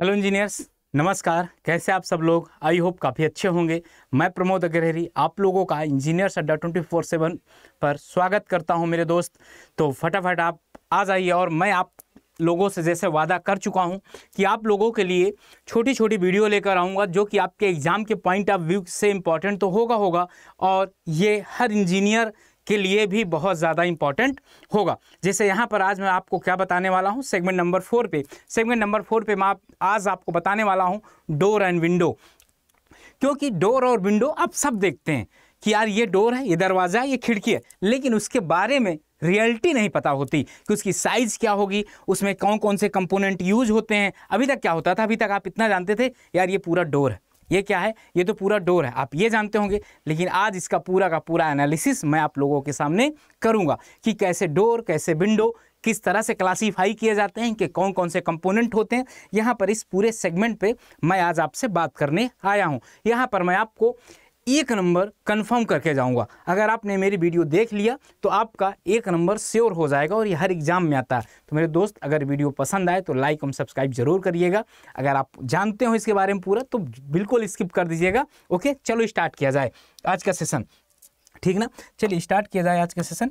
hello engineers नमस्कार कैसे आप सब लोग आई होप काफ़ी अच्छे होंगे मैं प्रमोद अग्रहरी आप लोगों का इंजीनियर्स अड्डा ट्वेंटी फोर सेवन पर स्वागत करता हूं मेरे दोस्त तो फटाफट आप आ जाइए और मैं आप लोगों से जैसे वादा कर चुका हूं कि आप लोगों के लिए छोटी छोटी वीडियो लेकर आऊँगा जो कि आपके एग्ज़ाम के पॉइंट ऑफ व्यू से इम्पॉर्टेंट तो होगा होगा और ये हर इंजीनियर के लिए भी बहुत ज़्यादा इंपॉर्टेंट होगा जैसे यहाँ पर आज मैं आपको क्या बताने वाला हूँ सेगमेंट नंबर फोर पे सेगमेंट नंबर फोर पे मैं आज आपको बताने वाला हूँ डोर एंड विंडो क्योंकि डोर और विंडो आप सब देखते हैं कि यार ये डोर है ये दरवाज़ा है ये खिड़की है लेकिन उसके बारे में रियलिटी नहीं पता होती कि उसकी साइज़ क्या होगी उसमें कौन कौन से कंपोनेंट यूज होते हैं अभी तक क्या होता था अभी तक आप इतना जानते थे यार ये पूरा डोर है ये क्या है ये तो पूरा डोर है आप ये जानते होंगे लेकिन आज इसका पूरा का पूरा एनालिसिस मैं आप लोगों के सामने करूँगा कि कैसे डोर कैसे विंडो किस तरह से क्लासीफाई किए जाते हैं कि कौन कौन से कंपोनेंट होते हैं यहाँ पर इस पूरे सेगमेंट पे मैं आज आपसे बात करने आया हूँ यहाँ पर मैं आपको एक नंबर कंफर्म करके जाऊंगा अगर आपने मेरी वीडियो देख लिया तो आपका एक नंबर श्योर हो जाएगा और ये हर एग्जाम में आता है तो मेरे दोस्त अगर वीडियो पसंद आए तो लाइक और सब्सक्राइब जरूर करिएगा अगर आप जानते हो इसके बारे में पूरा तो बिल्कुल स्किप कर दीजिएगा ओके चलो स्टार्ट किया जाए आज का सेशन ठीक ना चलिए स्टार्ट किया जाए आज का सेशन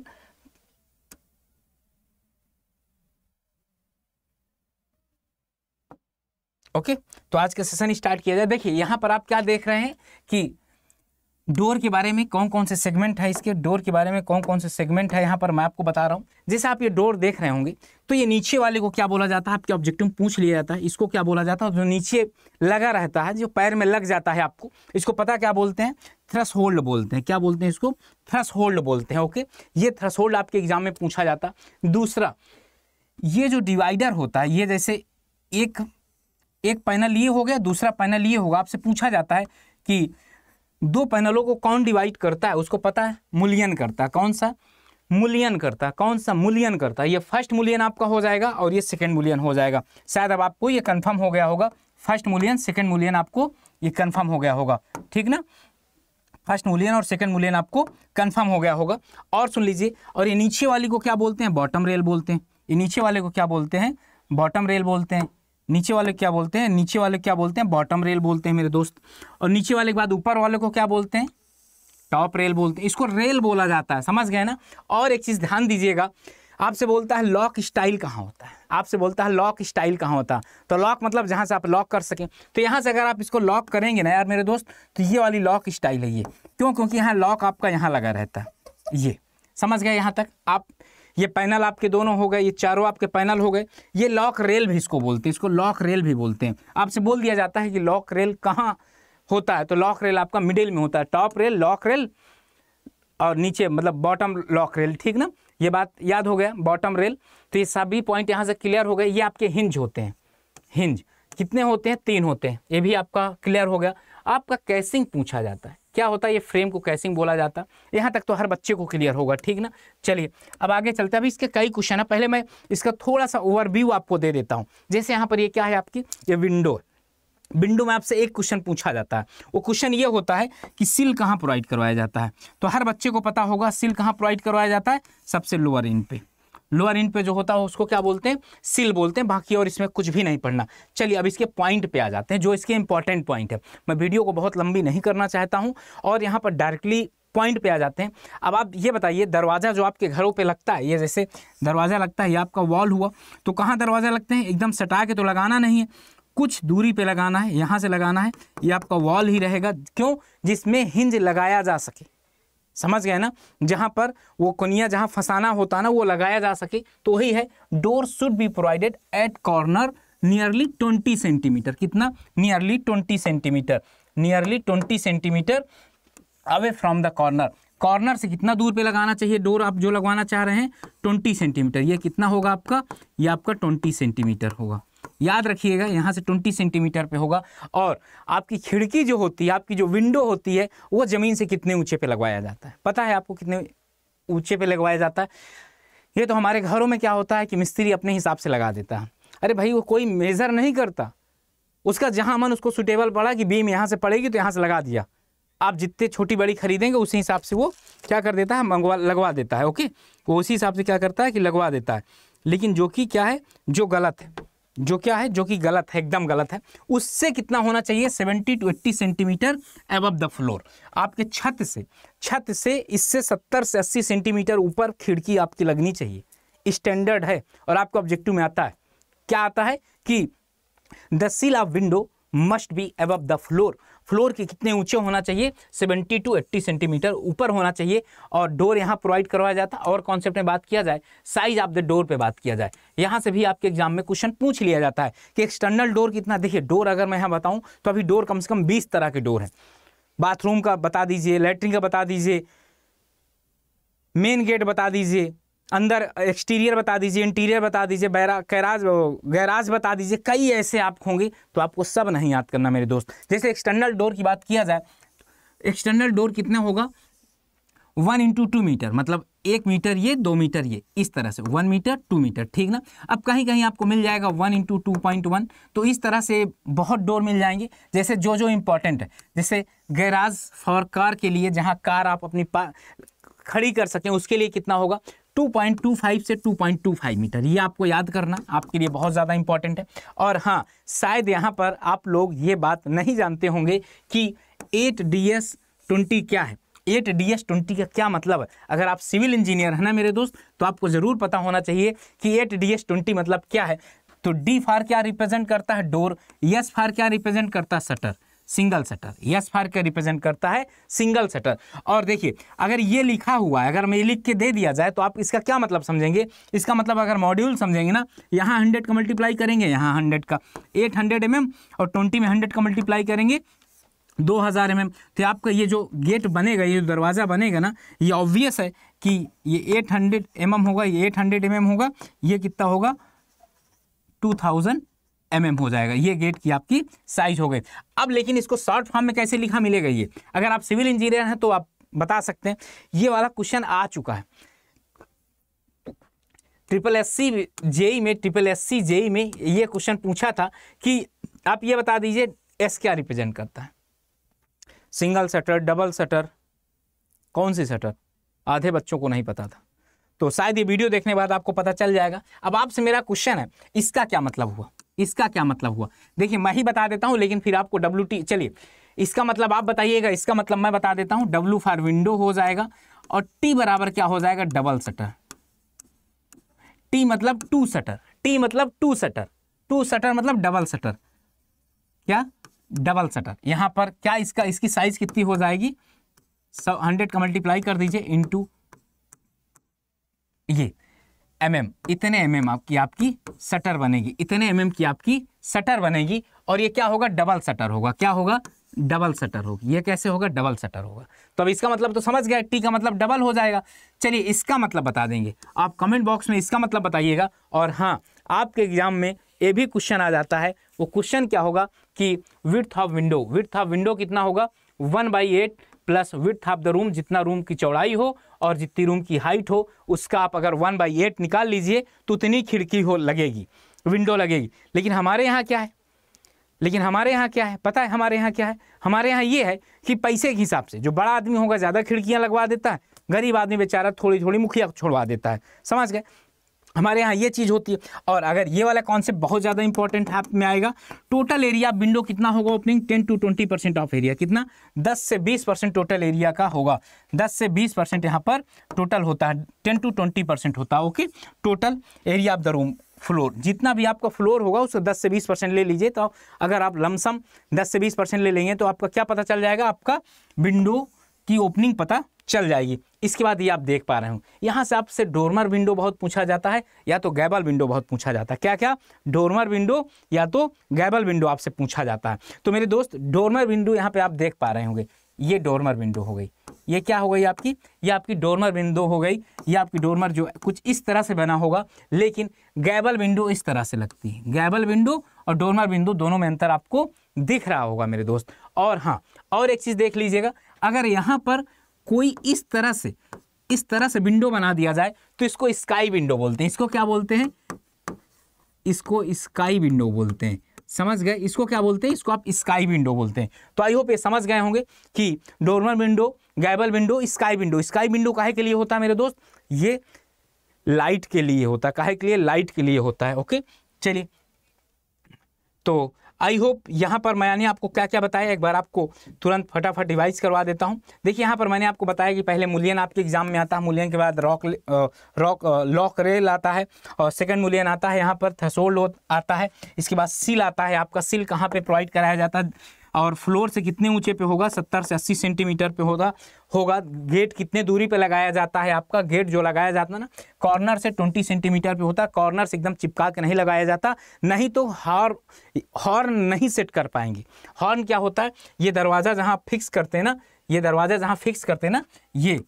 ओके तो आज का सेशन स्टार्ट किया जाए देखिए यहां पर आप क्या देख रहे हैं कि डोर के बारे में कौन कौन से सेगमेंट है इसके डोर के बारे में कौन कौन से सेगमेंट है यहाँ पर मैं आपको बता रहा हूँ जैसे आप ये डोर देख रहे होंगे तो ये नीचे वाले को क्या बोला जाता है आपके ऑब्जेक्टिव पूछ लिया जाता है इसको क्या बोला जाता है जो नीचे लगा रहता है जो पैर में लग जाता है आपको इसको पता क्या बोलते हैं थ्रस होल्ड बोलते हैं क्या बोलते हैं इसको थ्रस होल्ड बोलते हैं ओके ये थ्रस होल्ड आपके एग्जाम में पूछा जाता दूसरा ये जो डिवाइडर होता है ये जैसे एक एक पैनल ये हो गया दूसरा पैनल ये होगा आपसे पूछा जाता है कि दो पैनलों को कौन डिवाइड करता है उसको पता है मूल्यन करता है कौन सा मूल्यन करता कौन सा मूल्यन करता है ये फर्स्ट मूल्यन आपका हो जाएगा और ये सेकेंड मूल्यन हो जाएगा शायद अब आपको ये कन्फर्म हो गया होगा फर्स्ट मूल्यन सेकेंड मूल्यन आपको ये कन्फर्म हो गया होगा ठीक ना फर्स्ट मूल्यन और सेकेंड मूल्यन आपको कन्फर्म हो गया होगा और सुन लीजिए और ये नीचे वाली को क्या बोलते हैं बॉटम रेल बोलते हैं ये नीचे वाले को क्या बोलते हैं बॉटम रेल बोलते हैं नीचे वाले क्या बोलते हैं नीचे वाले क्या बोलते हैं बॉटम रेल बोलते हैं मेरे दोस्त और नीचे वाले के बाद ऊपर वाले को क्या बोलते हैं टॉप रेल बोलते हैं इसको रेल बोला जाता है समझ गए ना और एक चीज़ ध्यान दीजिएगा आपसे बोलता है लॉक स्टाइल कहाँ होता है आपसे बोलता है लॉक स्टाइल कहाँ होता है तो लॉक मतलब जहाँ से आप लॉक कर सकें तो यहाँ से अगर आप इसको लॉक करेंगे ना यार मेरे दोस्त तो ये वाली लॉक स्टाइल है ये क्यों क्योंकि यहाँ लॉक आपका यहाँ लगा रहता है ये समझ गए यहाँ तक आप ये पैनल आपके दोनों हो गए ये चारों आपके पैनल हो गए ये लॉक रेल भी इसको बोलते हैं इसको लॉक रेल भी बोलते हैं आपसे बोल दिया जाता है कि लॉक रेल कहाँ होता है तो लॉक रेल आपका मिडिल में होता है टॉप रेल लॉक रेल और नीचे मतलब बॉटम लॉक रेल ठीक ना ये बात याद हो गया बॉटम रेल तो ये सभी पॉइंट यहाँ से क्लियर हो गए ये आपके हिंज होते हैं हिंज कितने होते हैं तीन होते हैं ये भी आपका क्लियर हो गया आपका कैसिंग पूछा जाता है क्या होता है ये फ्रेम को कैसिंग बोला जाता यहाँ तक तो हर बच्चे को क्लियर होगा ठीक ना चलिए अब आगे चलते हैं अभी इसके कई क्वेश्चन है पहले मैं इसका थोड़ा सा ओवरव्यू आपको दे देता हूँ जैसे यहाँ पर ये क्या है आपकी ये विंडो विंडो में आपसे एक क्वेश्चन पूछा जाता है वो क्वेश्चन ये होता है कि सिल कहाँ प्रोवाइड करवाया जाता है तो हर बच्चे को पता होगा सिल कहाँ प्रोवाइड करवाया जाता है सबसे लोअर इन पे लोअर इंड पे जो होता है हो, उसको क्या बोलते हैं सिल बोलते हैं बाकी और इसमें कुछ भी नहीं पढ़ना चलिए अब इसके पॉइंट पे आ जाते हैं जो इसके इंपॉर्टेंट पॉइंट है मैं वीडियो को बहुत लंबी नहीं करना चाहता हूँ और यहाँ पर डायरेक्टली पॉइंट पे आ जाते हैं अब आप ये बताइए दरवाज़ा जो आपके घरों पे लगता है ये जैसे दरवाज़ा लगता है ये आपका वॉल हुआ तो कहाँ दरवाज़ा लगते हैं एकदम सटा के तो लगाना नहीं है कुछ दूरी पे लगाना है यहाँ से लगाना है ये आपका वॉल ही रहेगा क्यों जिसमें हिंज लगाया जा सके समझ गए ना जहाँ पर वो कुनिया जहाँ फंसाना होता ना वो लगाया जा सके तो वही है door should be provided at corner nearly twenty centimetre कितना nearly twenty centimetre nearly twenty centimetre away from the corner corner से कितना दूर पे लगाना चाहिए डोर आप जो लगवाना चाह रहे हैं ट्वेंटी सेंटीमीटर ये कितना होगा आपका ये आपका ट्वेंटी सेंटीमीटर होगा याद रखिएगा यहाँ से ट्वेंटी सेंटीमीटर पे होगा और आपकी खिड़की जो होती है आपकी जो विंडो होती है वो ज़मीन से कितने ऊंचे पे लगवाया जाता है पता है आपको कितने ऊंचे पे लगवाया जाता है ये तो हमारे घरों में क्या होता है कि मिस्त्री अपने हिसाब से लगा देता है अरे भाई वो कोई मेज़र नहीं करता उसका जहाँ मन उसको सुटेबल पड़ा कि बीम यहाँ से पड़ेगी तो यहाँ से लगा दिया आप जितने छोटी बड़ी खरीदेंगे उसी हिसाब से वो क्या कर देता है मंगवा लगवा देता है ओके वो उसी हिसाब से क्या करता है कि लगवा देता है लेकिन जो कि क्या है जो गलत है जो क्या है जो कि गलत है एकदम गलत है उससे कितना होना चाहिए 70 to 80 centimetre above the floor आपके छत से छत से इससे 70 से 80 सेंटीमीटर ऊपर खिड़की आपकी लगनी चाहिए स्टैंडर्ड है और आपको ऑब्जेक्टिव में आता है क्या आता है कि the sill of window must be above the floor floor के कितने ऊंचे होना चाहिए 70 टू 80 सेंटीमीटर ऊपर होना चाहिए और डोर यहाँ प्रोवाइड करवाया जाता और कॉन्सेप्ट में बात किया जाए साइज ऑफ द डोर पे बात किया जाए यहाँ से भी आपके एग्जाम में क्वेश्चन पूछ लिया जाता है कि एक्सटर्नल डोर कितना देखिए डोर अगर मैं यहाँ बताऊँ तो अभी डोर कम से कम बीस तरह के डोर हैं बाथरूम का बता दीजिए लेटरिन का बता दीजिए मेन गेट बता दीजिए अंदर एक्सटीरियर बता दीजिए इंटीरियर बता दीजिए बैरा गैराज गैराज बता दीजिए कई ऐसे आप होंगे तो आपको सब नहीं याद करना मेरे दोस्त जैसे एक्सटर्नल डोर की बात किया जाए एक्सटर्नल डोर कितना होगा वन इंटू टू मीटर मतलब एक मीटर ये दो मीटर ये इस तरह से वन मीटर टू मीटर ठीक ना अब कहीं कहीं आपको मिल जाएगा one into two point one तो इस तरह से बहुत डोर मिल जाएंगे जैसे जो जो इम्पोर्टेंट है जैसे गैराज फॉर कार के लिए जहाँ कार आप अपनी पा खड़ी कर सकें उसके लिए कितना होगा 2.25 से 2.25 मीटर ये आपको याद करना आपके लिए बहुत ज़्यादा इंपॉर्टेंट है और हाँ शायद यहाँ पर आप लोग ये बात नहीं जानते होंगे कि एट डी एस ट्वेंटी क्या है एट डी एस ट्वेंटी का क्या मतलब है अगर आप सिविल इंजीनियर हैं ना मेरे दोस्त तो आपको ज़रूर पता होना चाहिए कि एट डी एस ट्वेंटी मतलब क्या है तो डी फार क्या रिप्रेजेंट करता है डोर यस फार क्या रिप्रेजेंट करता है सटर सिंगल सेटर यस फार के रिप्रेजेंट करता है सिंगल सेटर और देखिए अगर ये लिखा हुआ है अगर मैं लिख के दे दिया जाए तो आप इसका क्या मतलब समझेंगे इसका मतलब अगर मॉड्यूल समझेंगे ना यहाँ हंड्रेड का मल्टीप्लाई करेंगे यहाँ हंड्रेड का एट हंड्रेड एम और ट्वेंटी में हंड्रेड का मल्टीप्लाई करेंगे दो हज़ार एम तो आपका ये जो गेट बनेगा ये जो दरवाज़ा बनेगा ना ये ऑब्वियस है कि ये एट हंड्रेड एम होगा ये एट हंड्रेड एम होगा ये कितना होगा टू थाउजेंड एम mm हो जाएगा ये गेट की आपकी साइज हो गई अब लेकिन इसको शॉर्ट फॉर्म में कैसे लिखा मिलेगा ये अगर आप सिविल इंजीनियर हैं तो आप बता सकते हैं ये वाला क्वेश्चन आ चुका है ट्रिपल एस सी जेई में ट्रिपल एस सी जेई में ये क्वेश्चन पूछा था कि आप ये बता दीजिए एस क्या रिप्रेजेंट करता है सिंगल शटर डबल शटर कौन सी शटर आधे बच्चों को नहीं पता था तो शायद ये वीडियो देखने के बाद आपको पता चल जाएगा अब आपसे मेरा क्वेश्चन है इसका क्या मतलब हुआ इसका क्या मतलब हुआ देखिए मैं ही बता देता हूं लेकिन फिर आपको डब्ल्यू टी चलिए इसका मतलब आप बताइएगा इसका मतलब मैं बता देता हूं डब्ल्यू फॉर विंडो हो जाएगा और टी बराबर क्या हो जाएगा डबल सटर टी मतलब टू सटर टी मतलब टू सटर टू सटर मतलब डबल सटर क्या डबल सटर यहां पर क्या इसका इसकी साइज कितनी हो जाएगी सौ हंड्रेड का मल्टीप्लाई कर दीजिए इंटू ये एम mm, इतने एम mm आपकी आपकी सटर बनेगी इतने एम mm की आपकी सटर बनेगी और ये क्या होगा डबल सटर होगा क्या होगा डबल सटर होगी ये कैसे होगा डबल सटर होगा तो अब इसका मतलब तो समझ गया टी का मतलब डबल हो जाएगा चलिए इसका मतलब बता देंगे आप कमेंट बॉक्स में इसका मतलब बताइएगा और हाँ आपके एग्जाम में ये भी क्वेश्चन आ जाता है वो क्वेश्चन क्या होगा कि width of window width of window कितना होगा one by eight plus width of the room जितना रूम की चौड़ाई हो और जितनी रूम की हाइट हो उसका आप अगर वन बाई एट निकाल लीजिए तो उतनी खिड़की हो लगेगी विंडो लगेगी लेकिन हमारे यहाँ क्या है लेकिन हमारे यहाँ क्या है पता है हमारे यहाँ क्या है हमारे यहाँ ये है कि पैसे के हिसाब से जो बड़ा आदमी होगा ज़्यादा खिड़कियाँ लगवा देता है गरीब आदमी बेचारा थोड़ी थोड़ी मुखिया छोड़वा देता है समझ गए हमारे यहाँ ये चीज़ होती है और अगर ये वाला कॉन्सेप्ट बहुत ज़्यादा इंपॉर्टेंट आप में आएगा टोटल एरिया विंडो कितना होगा opening ten to twenty percent of area कितना दस से बीस परसेंट टोटल एरिया का होगा दस से बीस परसेंट यहाँ पर टोटल होता है टेन टू ट्वेंटी परसेंट होता है okay total area of the room floor जितना भी आपका फ्लोर होगा उसको 10 से 20 परसेंट ले लीजिए तो अगर आप लमसम 10 से 20 परसेंट ले लेंगे तो आपका क्या पता चल जाएगा आपका विंडो की ओपनिंग पता चल जाएगी इसके बाद ये आप देख पा रहे हो यहाँ से आपसे डोरमर विंडो बहुत पूछा जाता है या तो गैबल विंडो बहुत पूछा जाता है क्या क्या डोरमर विंडो या तो गैबल विंडो आपसे पूछा जाता है तो मेरे दोस्त डोरमर विंडो यहाँ पे आप देख पा रहे होंगे ये डोरमर विंडो हो गई ये क्या हो गई आपकी ये आपकी डोरमर विंडो हो गई ये आपकी डोरमर जो कुछ इस तरह से बना होगा लेकिन गैबल विंडो इस तरह से लगती है गैबल विंडो और डोरमर विंडो दोनों में अंतर आपको दिख रहा होगा मेरे दोस्त और हाँ और एक चीज़ देख लीजिएगा अगर यहाँ पर कोई इस तरह से इस तरह से विंडो बना दिया जाए तो इसको स्काई विंडो बोलते हैं इसको क्या बोलते हैं इसको स्काई विंडो बोलते हैं समझ गए इसको क्या बोलते हैं इसको आप स्काई विंडो बोलते हैं तो आई होप ये समझ गए होंगे कि dormer window gable window sky window sky window काहे के लिए होता है मेरे दोस्त ये लाइट के लिए होता है काहे के लिए लाइट के लिए होता है ओके चलिए तो आई होप यहाँ पर मैंने आपको क्या क्या बताया एक बार आपको तुरंत फटाफट डिवाइस करवा देता हूँ देखिए यहाँ पर मैंने आपको बताया कि पहले मूल्यन आपके एग्जाम में आता है मूल्यन के बाद रॉक रॉक लॉक रेल आता है और सेकंड मूल्यन आता है यहाँ पर थसोल्ड आता है इसके बाद सील आता है आपका सील कहाँ पर प्रोवाइड कराया जाता है और फ्लोर से कितने ऊंचे पे होगा सत्तर से अस्सी सेंटीमीटर पे होगा होगा गेट कितने दूरी पे लगाया जाता है आपका गेट जो लगाया जाता है ना कॉर्नर से ट्वेंटी सेंटीमीटर पे होता है कॉर्नर से एकदम चिपका के नहीं लगाया जाता नहीं तो हॉर्न हॉर्न नहीं सेट कर पाएंगे हॉर्न क्या होता है ये दरवाज़ा जहाँ फिक्स करते हैं ना ये दरवाज़ा जहाँ फिक्स करते हैं ना ये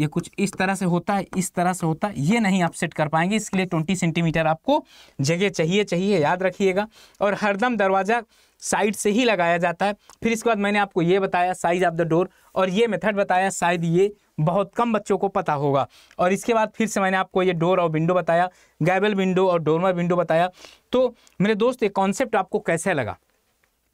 ये कुछ इस तरह से होता है इस तरह से होता है ये नहीं आप सेट कर पाएंगे इसके लिए ट्वेंटी सेंटीमीटर आपको जगह चाहिए चाहिए याद रखिएगा और हरदम दरवाज़ा साइड से ही लगाया जाता है फिर इसके बाद मैंने आपको ये बताया साइज ऑफ द डोर और ये मेथड बताया शायद ये बहुत कम बच्चों को पता होगा और इसके बाद फिर से मैंने आपको ये डोर और विंडो बताया गैबल विंडो और डोरमर विंडो बताया तो मेरे दोस्त ये कॉन्सेप्ट आपको कैसे लगा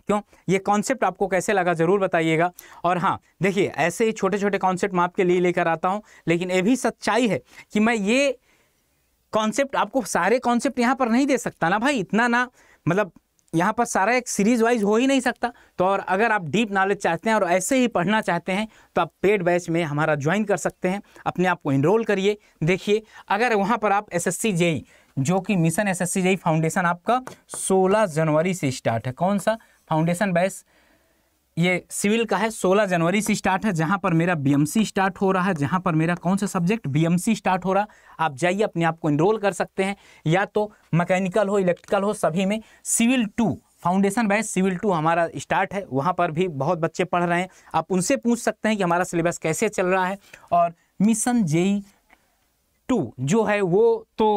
क्यों ये कॉन्सेप्ट आपको कैसे लगा ज़रूर बताइएगा और हाँ देखिए ऐसे ही छोटे छोटे कॉन्सेप्ट मैं आपके लिए लेकर आता हूँ लेकिन ये भी सच्चाई है कि मैं ये कॉन्सेप्ट आपको सारे कॉन्सेप्ट यहाँ पर नहीं दे सकता ना भाई इतना ना मतलब यहाँ पर सारा एक सीरीज वाइज हो ही नहीं सकता तो और अगर आप डीप नॉलेज चाहते हैं और ऐसे ही पढ़ना चाहते हैं तो आप पेड बैच में हमारा ज्वाइन कर सकते हैं अपने आप को इनरोल करिए देखिए अगर वहाँ पर आप एस एस सी जेई जो कि mission S S C JE foundation आपका 16 जनवरी से स्टार्ट है कौन सा फाउंडेशन बैच ये सिविल का है 16 जनवरी से स्टार्ट है जहाँ पर मेरा बीएमसी स्टार्ट हो रहा है जहाँ पर मेरा कौन सा सब्जेक्ट बीएमसी स्टार्ट हो रहा आप जाइए अपने आप को इनरोल कर सकते हैं या तो मैकेनिकल हो इलेक्ट्रिकल हो सभी में civil two foundation batch civil two हमारा स्टार्ट है वहाँ पर भी बहुत बच्चे पढ़ रहे हैं आप उनसे पूछ सकते हैं कि हमारा सिलेबस कैसे चल रहा है और मिशन जेई टू जो है वो तो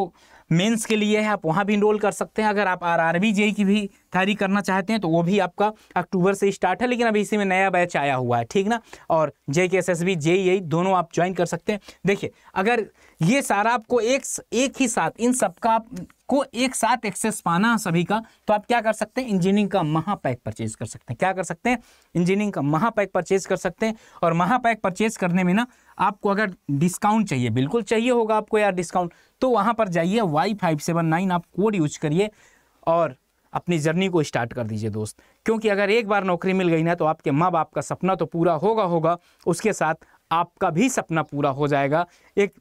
मेंस के लिए है आप वहाँ भी इनरोल कर सकते हैं अगर आप आर आर बी जेई की भी तैयारी करना चाहते हैं तो वो भी आपका अक्टूबर से स्टार्ट है लेकिन अभी इसी में नया बैच आया हुआ है ठीक ना और जे के एस एस बी जेई दोनों आप ज्वाइन कर सकते हैं देखिए अगर ये सारा आपको एक एक ही साथ इन सबका को एक साथ एक्सेस पाना सभी का तो आप क्या कर सकते हैं इंजीनियरिंग का महापैक परचेज कर सकते हैं क्या कर सकते हैं इंजीनियरिंग का महापैक परचेज कर सकते हैं और महापैक परचेज करने में ना आपको अगर डिस्काउंट चाहिए बिल्कुल चाहिए होगा आपको यार डिस्काउंट तो वहाँ पर जाइए वाई फाइव सेवन नाइन आप कोड यूज करिए और अपनी जर्नी को स्टार्ट कर दीजिए दोस्त क्योंकि अगर एक बार नौकरी मिल गई ना तो आपके माँ बाप का सपना तो पूरा होगा होगा उसके साथ आपका भी सपना पूरा हो जाएगा एक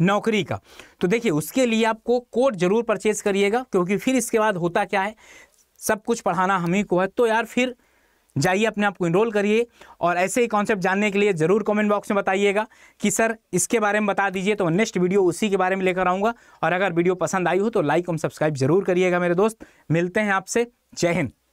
नौकरी का तो देखिए उसके लिए आपको कोर्ट ज़रूर परचेज करिएगा क्योंकि फिर इसके बाद होता क्या है सब कुछ पढ़ाना हम ही को है तो यार फिर जाइए अपने आप को इनरोल करिए और ऐसे ही कॉन्सेप्ट जानने के लिए ज़रूर कमेंट बॉक्स में बताइएगा कि सर इसके बारे में बता दीजिए तो नेक्स्ट वीडियो उसी के बारे में लेकर आऊँगा और अगर वीडियो पसंद आई हो तो लाइक और सब्सक्राइब जरूर करिएगा मेरे दोस्त मिलते हैं आपसे जय हिंद